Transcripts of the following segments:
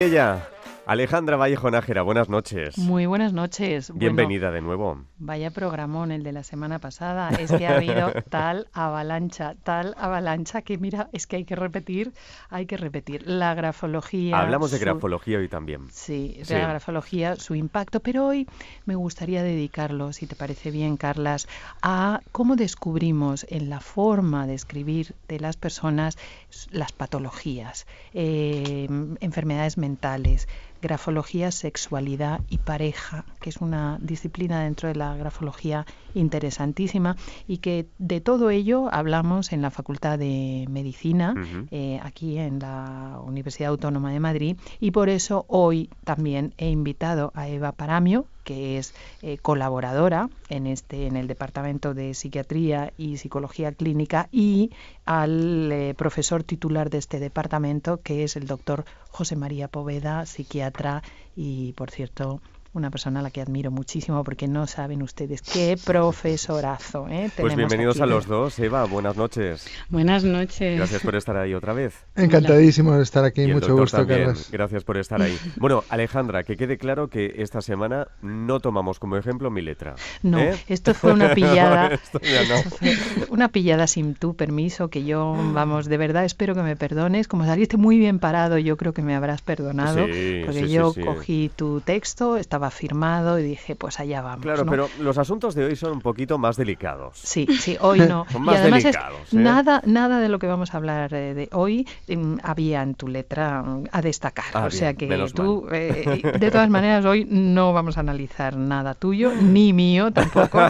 ella Alejandra Vallejo Nájera, buenas noches. Muy buenas noches. Bienvenida de nuevo. Vaya programón el de la semana pasada. Es que ha habido tal avalancha, tal avalancha que mira, es que hay que repetir, hay que repetir. La grafología. Hablamos de grafología hoy también. Sí, de la grafología, su impacto. Pero hoy me gustaría dedicarlo, si te parece bien, Carlas, a cómo descubrimos en la forma de escribir de las personas las patologías, eh, enfermedades mentales grafología, sexualidad y pareja, que es una disciplina dentro de la grafología interesantísima y que de todo ello hablamos en la Facultad de Medicina, eh, aquí en la Universidad Autónoma de Madrid, y por eso hoy también he invitado a Eva Paramio, que es eh, colaboradora en, este, en el Departamento de Psiquiatría y Psicología Clínica, y al eh, profesor titular de este departamento, que es el doctor José María Poveda, psiquiatra y, por cierto, una persona a la que admiro muchísimo porque no saben ustedes qué profesorazo. ¿eh? Pues bienvenidos a los dos. Eva, buenas noches. Buenas noches. Gracias por estar ahí otra vez. Encantadísimo de estar aquí, mucho gusto, Carlos. Gracias por estar ahí. Bueno, Alejandra, que quede claro que esta semana no tomamos como ejemplo mi letra. No, ¿eh? esto fue una pillada. una pillada sin tu permiso, que yo, vamos, de verdad espero que me perdones. Como saliste muy bien parado, yo creo que me habrás perdonado. porque yo cogí tu texto, estaba firmado y dije, pues allá vamos. Claro, pero los asuntos de hoy son un poquito más delicados. Sí, sí, hoy no. son más además ¿eh? nada, nada de lo que vamos a hablar eh, de hoy mm, había en tu letra mm, a destacar. Ah, o sea que tú, eh, de todas maneras, hoy no vamos a analizar nada tuyo, ni mío tampoco.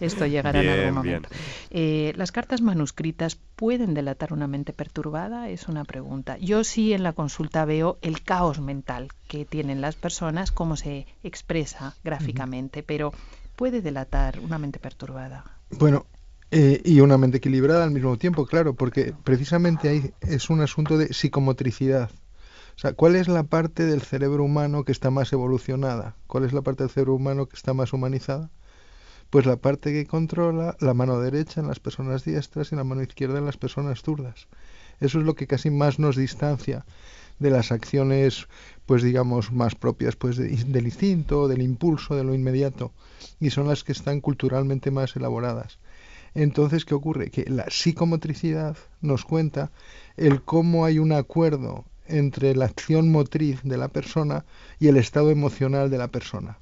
Esto llegará en algún momento. las cartas manuscritas pueden delatar una mente perturbada, es una pregunta. Yo sí en la consulta veo el caos mental que tienen las personas, cómo se expresa gráficamente, pero puede delatar una mente perturbada. Bueno, eh, y una mente equilibrada al mismo tiempo, claro, porque precisamente ahí es un asunto de psicomotricidad. O sea, ¿cuál es la parte del cerebro humano que está más evolucionada? ¿Cuál es la parte del cerebro humano que está más humanizada? Pues la parte que controla la mano derecha en las personas diestras y la mano izquierda en las personas zurdas. Eso es lo que casi más nos distancia de las acciones pues digamos más propias pues del instinto, del impulso, de lo inmediato y son las que están culturalmente más elaboradas. Entonces, ¿qué ocurre? Que la psicomotricidad nos cuenta el cómo hay un acuerdo entre la acción motriz de la persona y el estado emocional de la persona.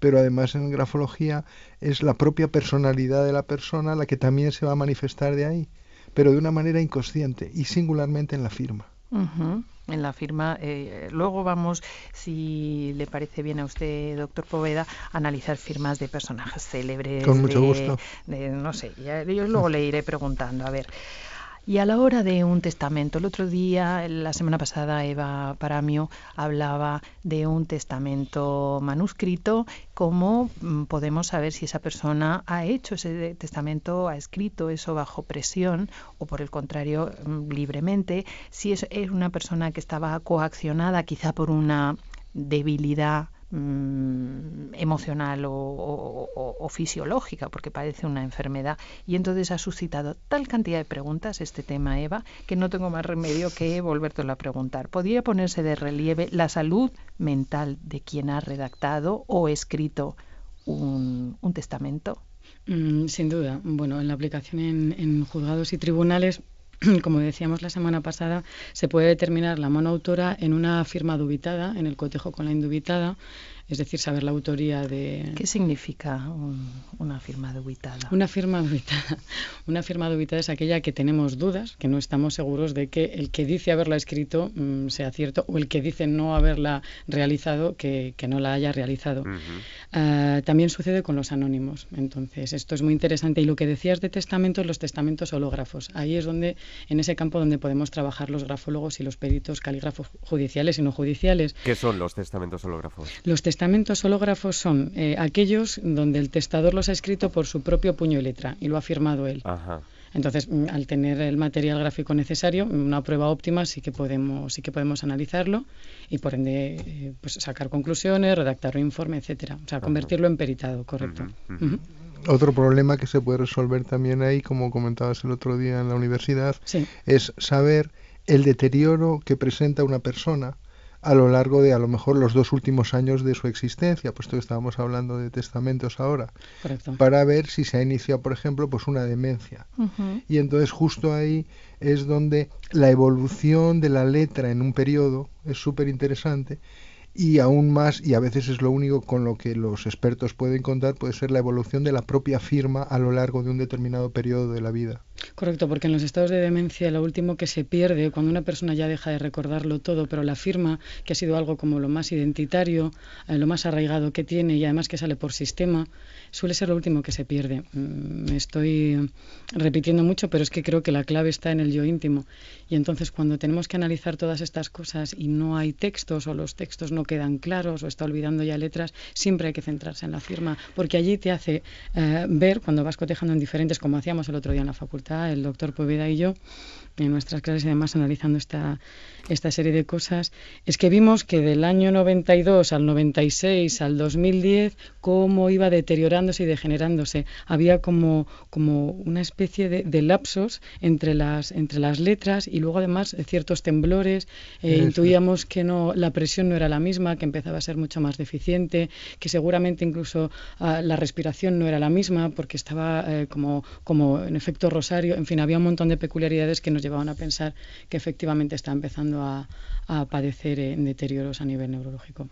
Pero además en grafología es la propia personalidad de la persona la que también se va a manifestar de ahí, pero de una manera inconsciente y singularmente en la firma en la firma. Eh, luego vamos, si le parece bien a usted, doctor Poveda, a analizar firmas de personajes célebres. Con mucho gusto. no sé, yo luego le iré preguntando. A ver. Y a la hora de un testamento, el otro día, la semana pasada, Eva Paramio hablaba de un testamento manuscrito, cómo mm, podemos saber si esa persona ha hecho ese testamento, ha escrito eso bajo presión o por el contrario mm, libremente, si es, una persona que estaba coaccionada quizá por una debilidad Mm, emocional o, fisiológica, porque parece una enfermedad. Y entonces ha suscitado tal cantidad de preguntas este tema, Eva, que no tengo más remedio que volvértelo a preguntar. ¿Podría ponerse de relieve la salud mental de quien ha redactado o escrito un, testamento? Mm, sin duda. Bueno, en la aplicación en juzgados y tribunales como decíamos la semana pasada, se puede determinar la mano en una firma dubitada, en el cotejo con la indubitada, es decir, saber la autoría de... ¿Qué significa una firma dubitada? Una firma dubitada. Una firma dubitada es aquella que tenemos dudas, que no estamos seguros de que el que dice haberla escrito mm, sea cierto o el que dice no haberla realizado, que, no la haya realizado. Ah, también sucede con los anónimos. Entonces, esto es muy interesante. Y lo que decías de testamentos, los testamentos hológrafos. Ahí es donde, en ese campo donde podemos trabajar los grafólogos y los peritos, calígrafos judiciales y no judiciales. ¿Qué son los testamentos hológrafos? Los testamentos hológrafos son eh, aquellos donde el testador los ha escrito por su propio puño y letra y lo ha firmado él. Entonces, mm, al tener el material gráfico necesario, mm, una prueba óptima sí que podemos, sí que podemos analizarlo y por ende eh, pues, sacar conclusiones, redactar un informe, etcétera. O sea, convertirlo en peritado, correcto. otro problema que se puede resolver también ahí, como comentabas el otro día en la universidad, es saber el deterioro que presenta una persona a lo largo de a lo mejor los dos últimos años de su existencia, puesto que estábamos hablando de testamentos ahora, para ver si se ha iniciado, por ejemplo, pues una demencia. Y entonces justo ahí es donde la evolución de la letra en un periodo es súper interesante y aún más, y a veces es lo único con lo que los expertos pueden contar, puede ser la evolución de la propia firma a lo largo de un determinado periodo de la vida. Correcto, porque en los estados de demencia lo último que se pierde, cuando una persona ya deja de recordarlo todo, pero la firma, que ha sido algo como lo más identitario, eh, lo más arraigado que tiene y además que sale por sistema, suele ser lo último que se pierde. Mm, me estoy repitiendo mucho, pero es que creo que la clave está en el yo íntimo. Y entonces cuando tenemos que analizar todas estas cosas y no hay textos o los textos no quedan claros o está olvidando ya letras, siempre hay que centrarse en la firma, porque allí te hace eh, ver, cuando vas cotejando en diferentes, como hacíamos el otro día en la facultad, el doctor Poveda y yo, en nuestras clases y además analizando esta, esta serie de cosas, es que vimos que del año 92 al 96 al 2010, cómo iba deteriorándose y degenerándose. Había como, como una especie de, lapsos entre las, entre las letras y luego además ciertos temblores. Eh, intuíamos que no, la presión no era la misma, que empezaba a ser mucho más deficiente, que seguramente incluso ah, la respiración no era la misma porque estaba eh, como, como en efecto rosario en fin, había un montón de peculiaridades que nos llevaban a pensar que efectivamente está empezando a, padecer en eh, deterioros a nivel neurológico.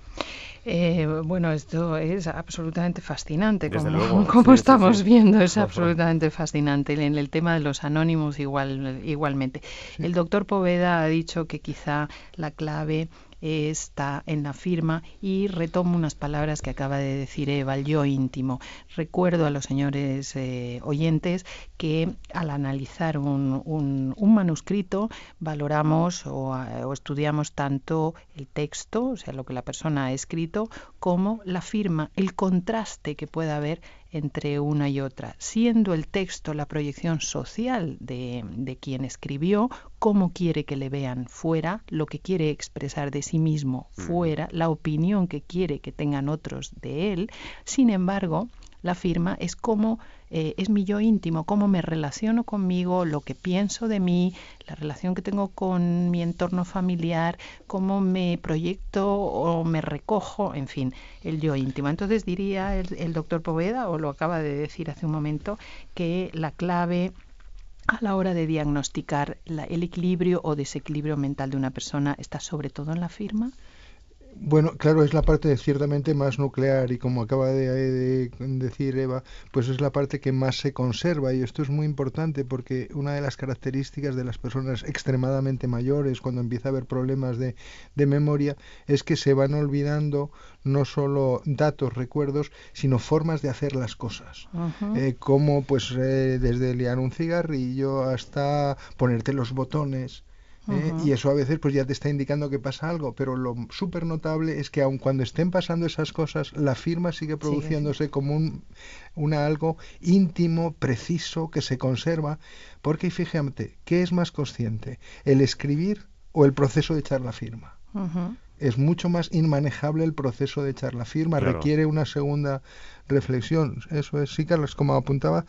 Eh, bueno, esto es absolutamente fascinante, como, estamos viendo, es absolutamente fascinante. En el tema de los anónimos, igual, igualmente. El doctor Poveda ha dicho que quizá la clave está en la firma y retomo unas palabras que acaba de decir Eva, yo íntimo. Recuerdo a los señores eh, oyentes que al analizar un, manuscrito valoramos o, o, estudiamos tanto el texto, o sea, lo que la persona ha escrito, como la firma, el contraste que pueda haber entre una y otra, siendo el texto la proyección social de, quien escribió, cómo quiere que le vean fuera, lo que quiere expresar de sí mismo fuera, la opinión que quiere que tengan otros de él. Sin embargo, la firma es como... Eh, es mi yo íntimo, cómo me relaciono conmigo, lo que pienso de mí, la relación que tengo con mi entorno familiar, cómo me proyecto o me recojo, en fin, el yo íntimo. Entonces diría el, doctor Poveda, o lo acaba de decir hace un momento, que la clave a la hora de diagnosticar el equilibrio o desequilibrio mental de una persona está sobre todo en la firma. Bueno, claro, es la parte ciertamente más nuclear y como acaba de, decir Eva, pues es la parte que más se conserva y esto es muy importante porque una de las características de las personas extremadamente mayores cuando empieza a haber problemas de, de memoria es que se van olvidando no solo datos, recuerdos, sino formas de hacer las cosas. Eh, como pues eh, desde liar un cigarrillo hasta ponerte los botones. ¿eh? Y eso a veces pues ya te está indicando que pasa algo, pero lo súper notable es que aun cuando estén pasando esas cosas, la firma sigue produciéndose como un algo íntimo, preciso, que se conserva, porque fíjate, ¿qué es más consciente? ¿El escribir o el proceso de echar la firma? es mucho más inmanejable el proceso de echar la firma, requiere una segunda reflexión. Eso es, sí, Carlos, como apuntaba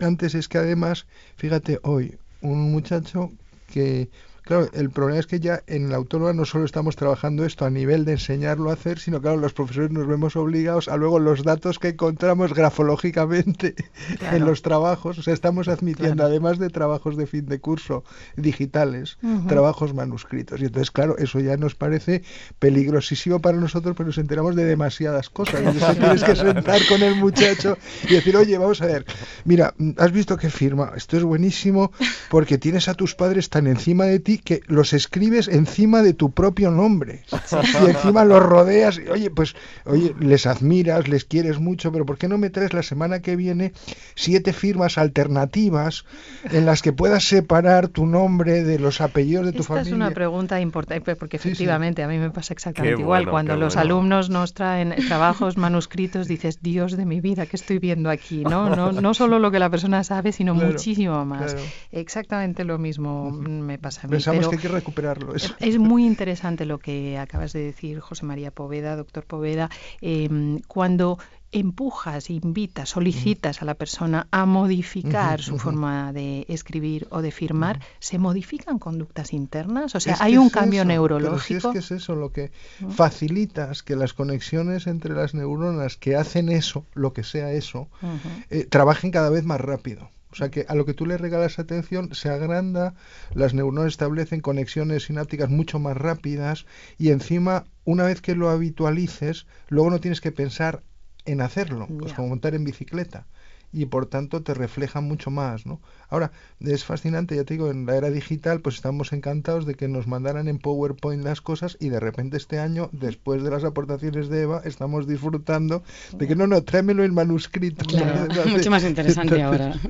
antes, es que además, fíjate, hoy un muchacho que Claro, el problema es que ya en la autónoma no solo estamos trabajando esto a nivel de enseñarlo a hacer, sino claro, los profesores nos vemos obligados a luego los datos que encontramos grafológicamente en los trabajos. O sea, estamos admitiendo, además de trabajos de fin de curso digitales, trabajos manuscritos. Y entonces, claro, eso ya nos parece peligrosísimo para nosotros, pero nos enteramos de demasiadas cosas. Entonces tienes que sentar con el muchacho y decir, oye, vamos a ver, mira, mm, has visto que firma, esto es buenísimo porque tienes a tus padres tan encima de ti que los escribes encima de tu propio nombre y encima los rodeas. oye, pues, oye, les admiras, les quieres mucho, pero ¿por qué no me traes la semana que viene siete firmas alternativas en las que puedas separar tu nombre de los apellidos de tu familia? Esta es una pregunta importante porque efectivamente a mí me pasa exactamente igual. Cuando los alumnos nos traen trabajos manuscritos, dices, Dios de mi vida, ¿qué estoy viendo aquí? No, no, no solo lo que la persona sabe, sino muchísimo más. Exactamente lo mismo me pasa a mí. Pues que hay que recuperarlo. Es muy interesante lo que acabas de decir, José María Poveda, doctor Poveda. Em, cuando empujas, invitas, solicitas a la persona a modificar su forma de escribir o de firmar, ¿se modifican conductas internas? O sea, hay un cambio neurológico. es que es eso lo que facilitas que las conexiones entre las neuronas que hacen eso, lo que sea eso, eh, trabajen cada vez más rápido. O sea que a lo que tú le regalas atención se agranda, las neuronas establecen conexiones sinápticas mucho más rápidas y encima, una vez que lo habitualices, luego no tienes que pensar en hacerlo, pues como montar en bicicleta y por tanto te refleja mucho más, ¿no? Ahora, es fascinante, ya te digo, en la era digital pues estamos encantados de que nos mandaran en PowerPoint las cosas y de repente este año, después de las aportaciones de Eva, estamos disfrutando de que no, no, tráemelo el manuscrito. mucho más interesante ahora.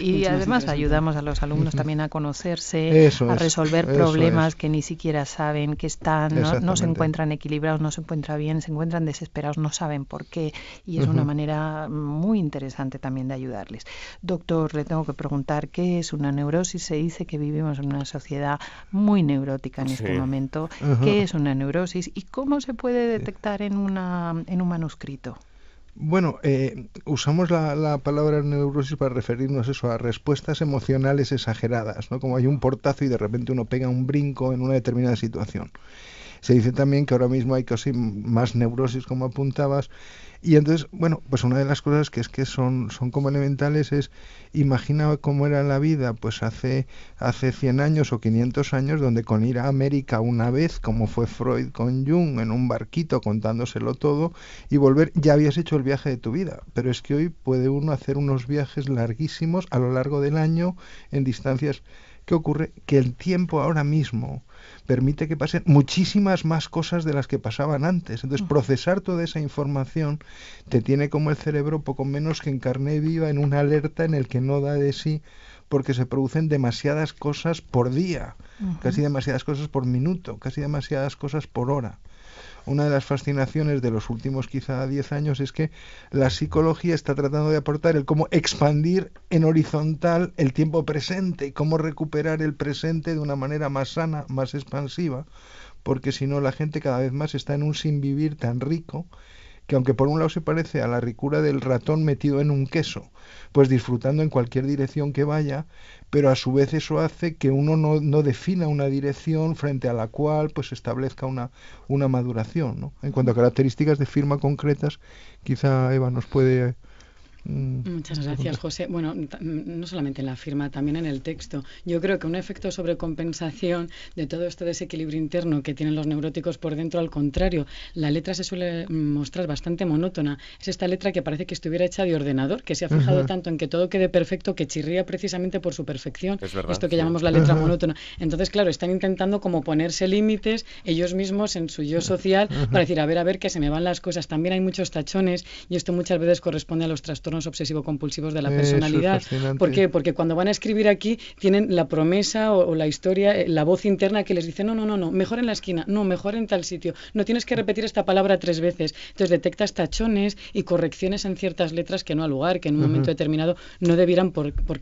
Y, además ayudamos a los alumnos también a conocerse, a resolver problemas que ni siquiera saben que están, no, se encuentran equilibrados, no se encuentran bien, se encuentran desesperados, no saben por qué. Y es una manera muy interesante también ayudarles. Doctor, le tengo que preguntar qué es una neurosis. Se dice que vivimos en una sociedad muy neurótica en este momento. ¿Qué es una neurosis y cómo se puede detectar en, una, un manuscrito? Bueno, eh, usamos la, palabra neurosis para referirnos eso, a respuestas emocionales exageradas, ¿no? Como hay un portazo y de repente uno pega un brinco en una determinada situación. Se dice también que ahora mismo hay casi más neurosis, como apuntabas. Y entonces, bueno, pues una de las cosas que es que son, son como elementales es, imagina cómo era la vida pues hace, hace 100 años o 500 años, donde con ir a América una vez, como fue Freud con Jung, en un barquito contándoselo todo, y volver, ya habías hecho el viaje de tu vida. Pero es que hoy puede uno hacer unos viajes larguísimos a lo largo del año en distancias. que ocurre? Que el tiempo ahora mismo permite que pasen muchísimas más cosas de las que pasaban antes. Entonces, mm. procesar toda esa información te tiene como el cerebro poco menos que en carne viva, en una alerta en el que no da de sí, porque se producen demasiadas cosas por día, casi demasiadas cosas por minuto, casi demasiadas cosas por hora una de las fascinaciones de los últimos quizá 10 años es que la psicología está tratando de aportar el cómo expandir en horizontal el tiempo presente cómo recuperar el presente de una manera más sana, más expansiva, porque si no la gente cada vez más está en un sin vivir tan rico que aunque por un lado se parece a la ricura del ratón metido en un queso, pues disfrutando en cualquier dirección que vaya, pero a su vez eso hace que uno no, defina una dirección frente a la cual pues establezca una, una maduración. En cuanto a características de firma concretas, quizá Eva nos puede Mm. Muchas gracias, José. Bueno, mm, no solamente en la firma, también en el texto. Yo creo que un efecto sobre compensación de todo este desequilibrio interno que tienen los neuróticos por dentro, al contrario, la letra se suele mm, mostrar bastante monótona. Es esta letra que parece que estuviera hecha de ordenador, que se ha fijado tanto en que todo quede perfecto que chirría precisamente por su perfección. Es verdad, esto que llamamos la letra monótona. Entonces, claro, están intentando como ponerse límites ellos mismos en su yo social para decir, a ver, a ver, que se me van las cosas. También hay muchos tachones y esto muchas veces corresponde a los trastornos los obsesivo-compulsivos de la personalidad. ¿Por qué? Porque cuando van a escribir aquí tienen la promesa o, la historia, eh, la voz interna que les dice, no, no, no, no, mejor en la esquina, no, mejor en tal sitio, no tienes que repetir esta palabra tres veces. Entonces detectas tachones y correcciones en ciertas letras que no al lugar, que en un momento determinado no debieran por, por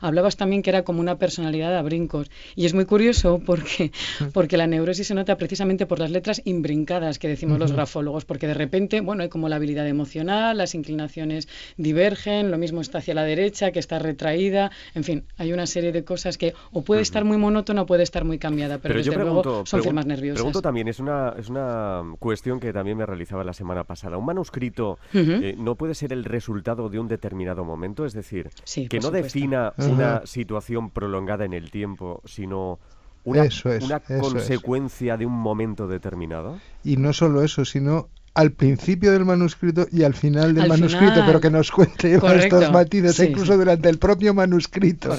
Hablabas también que era como una personalidad a brincos. Y es muy curioso porque, porque la neurosis se nota precisamente por las letras imbrincadas que decimos los grafólogos, porque de repente, bueno, hay como la habilidad emocional, las inclinaciones divergen, lo mismo está hacia la derecha, que está retraída, en fin, hay una serie de cosas que o puede estar muy monótona o puede estar muy cambiada, pero, yo luego son firmas nerviosas. Pregunto también, es una, es una cuestión que también me realizaba la semana pasada. ¿Un manuscrito eh, no puede ser el resultado de un determinado momento? Es decir, que no defina una situación prolongada en el tiempo, sino una, consecuencia de un momento determinado. Y no solo eso, sino al principio del manuscrito y al final del manuscrito, pero que nos cuente estos matices, incluso durante el propio manuscrito.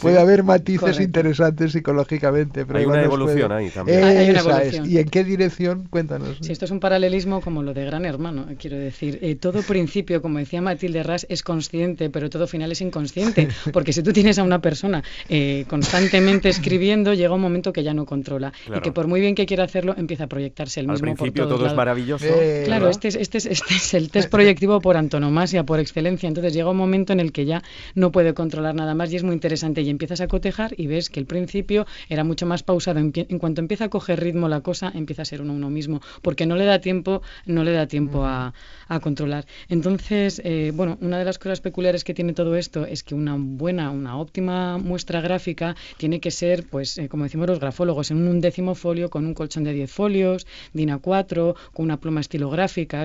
puede haber matices interesantes psicológicamente. Pero hay una evolución ahí también. Hay, Es. ¿Y en qué dirección? Cuéntanos. Si esto es un paralelismo como lo de Gran Hermano, quiero decir. Eh, todo principio, como decía Matilde Ras, es consciente, pero todo final es inconsciente, porque si tú tienes a una persona eh, constantemente escribiendo, llega un momento que ya no controla y que por muy bien que quiera hacerlo, empieza a proyectarse el mismo. Al principio todo es maravilloso. Eh, claro, este es, este, este el test proyectivo por antonomasia, por excelencia. Entonces llega un momento en el que ya no puede controlar nada más y es muy interesante. Y empiezas a cotejar y ves que el principio era mucho más pausado. En, cuanto empieza a coger ritmo la cosa, empieza a ser uno uno mismo, porque no le da tiempo, no le da tiempo a, controlar. Entonces, eh, bueno, una de las cosas peculiares que tiene todo esto es que una buena, una óptima muestra gráfica tiene que ser, pues, eh, como decimos los grafólogos, en un décimo folio con un colchón de 10 folios, Dina A4, con una pluma estilo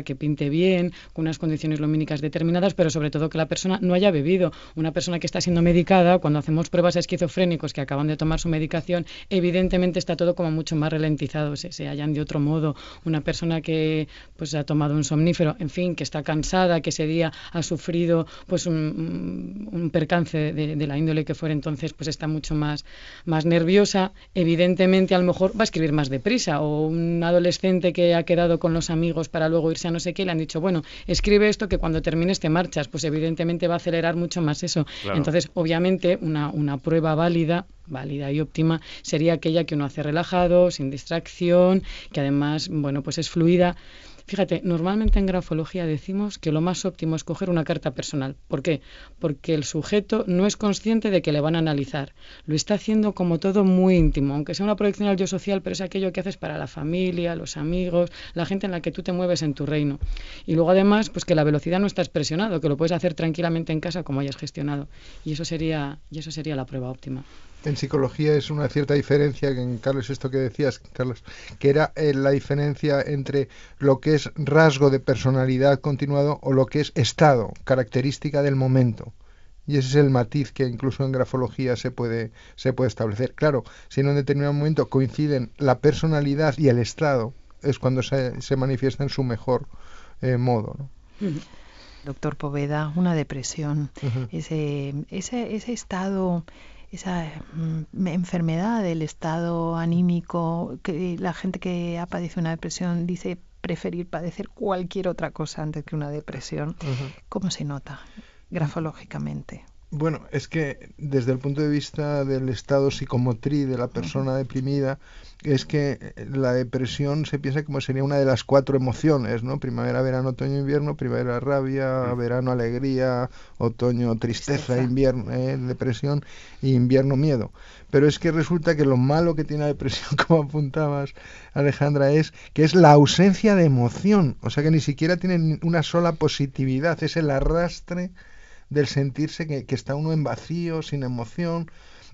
que pinte bien, con unas condiciones lumínicas determinadas, pero sobre todo que la persona no haya bebido. Una persona que está siendo medicada, cuando hacemos pruebas a esquizofrénicos que acaban de tomar su medicación, evidentemente está todo como mucho más ralentizado, se, hallan de otro modo. Una persona que pues ha tomado un somnífero, en fin, que está cansada, que ese día ha sufrido pues un, percance de, de, la índole que fuera, entonces pues está mucho más, más nerviosa. Evidentemente a lo mejor va a escribir más deprisa o un adolescente que ha quedado con los amigos pues para luego irse a no sé qué, le han dicho, bueno, escribe esto que cuando termines te marchas, pues evidentemente va a acelerar mucho más eso. Entonces, obviamente, una, una prueba válida válida y óptima sería aquella que uno hace relajado, sin distracción, que además, bueno, pues es fluida. Fíjate, normalmente en grafología decimos que lo más óptimo es coger una carta personal. ¿Por qué? Porque el sujeto no es consciente de que le van a analizar. Lo está haciendo como todo muy íntimo, aunque sea una proyección al yo social, pero es aquello que haces para la familia, los amigos, la gente en la que tú te mueves en tu reino. Y luego además, pues que la velocidad no está presionado, que lo puedes hacer tranquilamente en casa como hayas gestionado. Y eso sería, y eso sería la prueba óptima en psicología es una cierta diferencia que en Carlos esto que decías Carlos que era eh, la diferencia entre lo que es rasgo de personalidad continuado o lo que es estado característica del momento y ese es el matiz que incluso en grafología se puede se puede establecer claro si en un determinado momento coinciden la personalidad y el estado es cuando se, se manifiesta en su mejor eh, modo doctor Poveda, una depresión, ese, ese, estado esa mm, enfermedad del estado anímico, que la gente que ha padecido una depresión dice preferir padecer cualquier otra cosa antes que una depresión. ¿Cómo se nota grafológicamente? Bueno, es que desde el punto de vista del estado psicomotriz de la persona deprimida, es que eh, la depresión se piensa como sería una de las cuatro emociones, ¿no? Primavera, verano, otoño, invierno, primavera, rabia, verano, alegría, otoño, tristeza, invierno, eh, depresión e invierno, miedo. Pero es que resulta que lo malo que tiene la depresión, como apuntabas, Alejandra, es que es la ausencia de emoción, o sea que ni siquiera tienen una sola positividad, es el arrastre del sentirse que, está uno en vacío, sin emoción,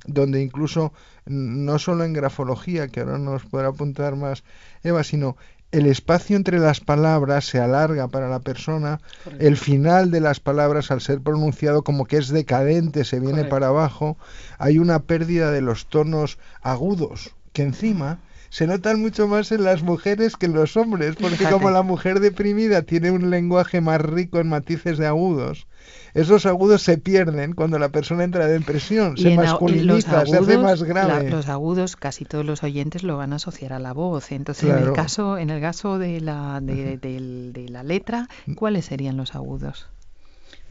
donde incluso no solo en grafología, que ahora nos podrá apuntar más Eva, sino el espacio entre las palabras se alarga para la persona, el final de las palabras al ser pronunciado como que es decadente, se viene para abajo, hay una pérdida de los tonos agudos, que encima se notan mucho más en las mujeres que en los hombres, porque como la mujer deprimida tiene un lenguaje más rico en matices de agudos, esos agudos se pierden cuando la persona entra de depresión, se masculiniza, se hace más grave. los agudos, casi todos los oyentes lo van a asociar a la voz. Entonces, en el caso, en el caso de la, de, de, la letra, ¿cuáles serían los agudos?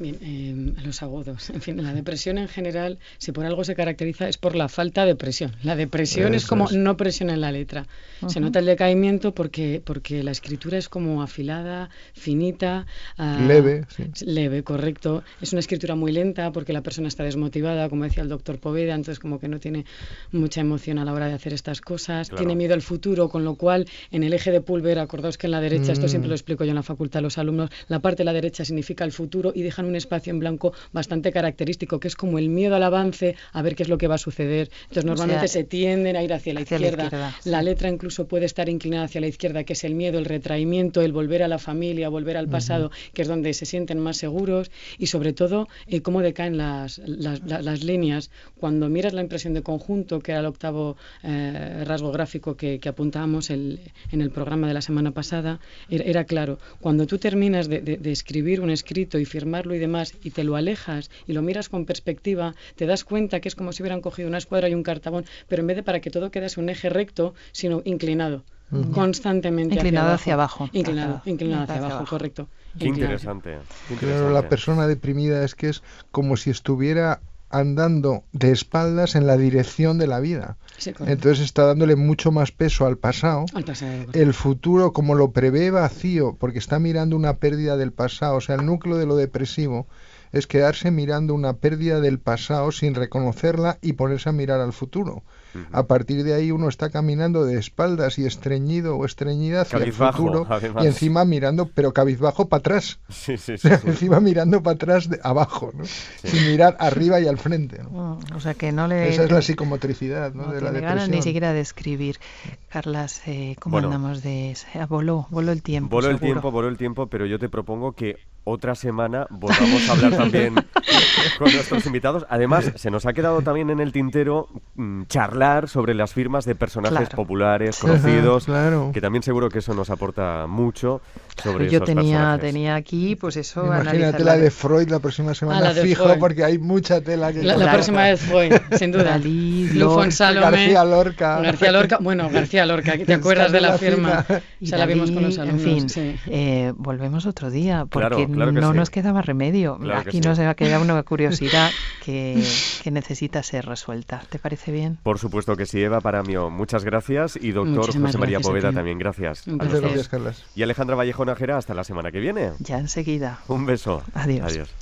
Bien, em, los agudos. En fin, la depresión en general, si por algo se caracteriza, es por la falta de presión. La depresión es como no presiona en la letra. Se nota el decaimiento porque, porque la escritura es como afilada, finita. Ah, leve. Leve, correcto. Es una escritura muy lenta porque la persona está desmotivada, como decía el doctor Poveda, entonces como que no tiene mucha emoción a la hora de hacer estas cosas. Tiene miedo al futuro, con lo cual en el eje de Pulver, acordaos que en la derecha, esto siempre mm. lo explico yo en la facultad a los alumnos, la parte de la derecha significa el futuro y dejan un un espacio en blanco bastante característico, que es como el miedo al avance, a ver qué es lo que va a suceder. Entonces, normalmente se tienden a ir hacia la izquierda. La, letra incluso puede estar inclinada hacia la izquierda, que es el miedo, el retraimiento, el volver a la familia, volver al pasado, que es donde se sienten más seguros y sobre todo eh, cómo decaen las, las, líneas. Cuando miras la impresión de conjunto, que era el octavo eh, rasgo gráfico que, que apuntábamos en el programa de la semana pasada, er, era, claro. Cuando tú terminas de, de, de escribir un escrito y firmarlo, y demás, y te lo alejas y lo miras con perspectiva, te das cuenta que es como si hubieran cogido una escuadra y un cartabón, pero en vez de para que todo quedase un eje recto, sino inclinado constantemente inclinado hacia abajo, inclinado hacia, inclinado hacia, abajo, correcto qué interesante, qué interesante, la persona deprimida es que es como si estuviera andando de espaldas en la dirección de la vida. Entonces está dándole mucho más peso Al pasado. El futuro, como lo prevé vacío, porque está mirando una pérdida del pasado, o sea, el núcleo de lo depresivo es quedarse mirando una pérdida del pasado sin reconocerla y ponerse a mirar al futuro. A partir de ahí uno está caminando de espaldas y estreñido o estreñida hacia el futuro y encima mirando, pero cabizbajo para atrás. Sí, sí, sí, encima mirando para atrás abajo, sin mirar arriba y al frente. Oh, o sea que no le... Esa es la psicomotricidad ¿no? de la depresión. Ganas ni siquiera de escribir. Carlas, eh, ¿cómo andamos de...? Ah, voló, voló el tiempo. Voló el tiempo, voló el tiempo, pero yo te propongo que otra semana volvamos a hablar también con nuestros invitados. Además, se nos ha quedado también en el tintero mm, charla sobre las firmas de personajes populares, conocidos, que también seguro que eso nos aporta mucho sobre Yo tenía, tenía aquí, pues eso, Imagínate la de Freud la próxima semana, ah, la fijo, porque hay mucha tela que... La, próxima vez Freud, sin duda. Dalí, Lufón Salomé. García Lorca. García Lorca, bueno, García Lorca, ¿te acuerdas de la, firma? ya la vimos con los alumnos. En fin, eh, volvemos otro día, porque no nos quedaba remedio. aquí nos queda una curiosidad que, que necesita ser resuelta. ¿Te parece bien? Por supuesto supuesto que sí, Eva Paramio. Oh, muchas gracias. Y doctor José María Poveda también, gracias. Muchas gracias, Carlos. Y Alejandra Vallejo Najera, hasta la semana que viene. Ya enseguida. Un beso. Adiós.